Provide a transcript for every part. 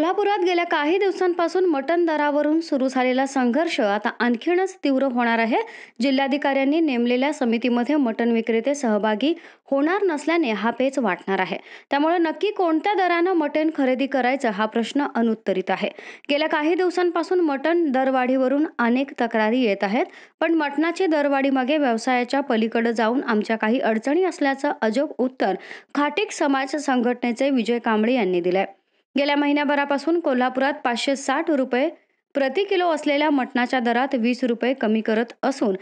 कोल्हापुरात गेल्या काही दिवसांपासून मटण दरावरून सुरू झालेला संघर्ष आता आणखीनच तीव्र होणार आहे जिल्हाधिकाऱ्यांनी नेमलेल्या समितीमध्ये मटण विक्रेते सहभागी होणार नसल्याने हा पेच वाटणार आहे त्यामुळे नक्की कोणत्या दरानं मटण खरेदी करायचं हा प्रश्न अनुत्तरित आहे गेल्या काही दिवसांपासून मटण दरवाढीवरून अनेक तक्रारी येत आहेत पण मटणाची दरवाढीमागे व्यवसायाच्या पलीकडे जाऊन आमच्या काही अडचणी असल्याचं अजब उत्तर खाटिक समाज संघटनेचे विजय कांबळे यांनी दिलंय गेल्या महिन्याभरापासून कोल्हापुरात पाचशे साठ रुपये प्रति किलो असलेल्या मटणाच्या दरात वीस रुपये कमी करत असून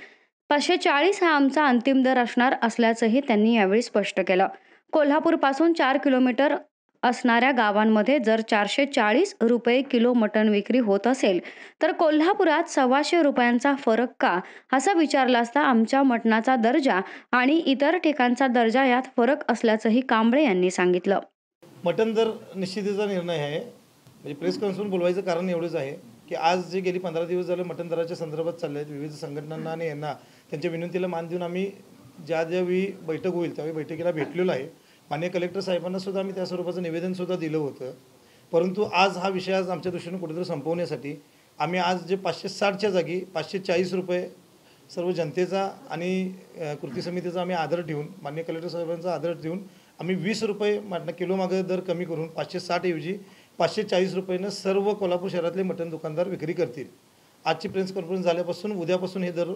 पाचशे चाळीस हा आमचा अंतिम दर असणार असल्याचंही त्यांनी यावेळी स्पष्ट केलं कोल्हापूरपासून चार किलोमीटर असणाऱ्या गावांमध्ये जर चारशे चाळीस रुपये किलो मटण विक्री होत असेल तर कोल्हापुरात सव्वाशे रुपयांचा फरक का असं विचारला असता आमच्या मटणाचा दर्जा आणि इतर ठिकाणचा दर्जा यात फरक असल्याचंही कांबळे यांनी सांगितलं मटन दर निश्चितीचा निर्णय आहे म्हणजे प्रेस कॉन्फरन्स बोलवायचं कारण एवढंच आहे की आज जे गेली पंधरा दिवस झाले मटन दराच्या संदर्भात चालले आहेत विविध संघटनांना आणि यांना त्यांच्या विनंतीला मान देऊन आम्ही ज्या ज्यावेळी बैठक होईल त्यावेळी बैठकीला भेटलेलो आहे मान्य कलेक्टर साहेबांना सुद्धा आम्ही त्या स्वरूपाचं निवेदनसुद्धा दिलं होतं परंतु आज हा विषय आज आमच्या दृष्टीने कुठेतरी संपवण्यासाठी आम्ही आज जे पाचशे साठच्या जागी पाचशे चाळीस रुपये सर्व जनतेचा आणि कृती समितीचा आम्ही आदर ठेवून मान्य कलेक्टर साहेबांचा आदर ठेवून आम्ही वीस रुपये किलो किलोमागं दर कमी करून पाचशे साठ ऐवजी पाचशे चाळीस रुपयेनं सर्व कोल्हापूर शहरातले मटण दुकानदार विक्री करतील आजची प्रेस कॉन्फरन्स झाल्यापासून उद्यापासून हे दर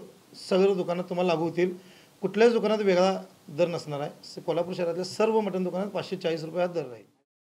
सगळं दुकानात तुम्हाला लागू होतील कुठल्याच दुकानात वेगळा दर नसणार आहे कोल्हापूर शहरातल्या सर्व मटण दुकानात पाचशे चाळीस रुपये दर राहील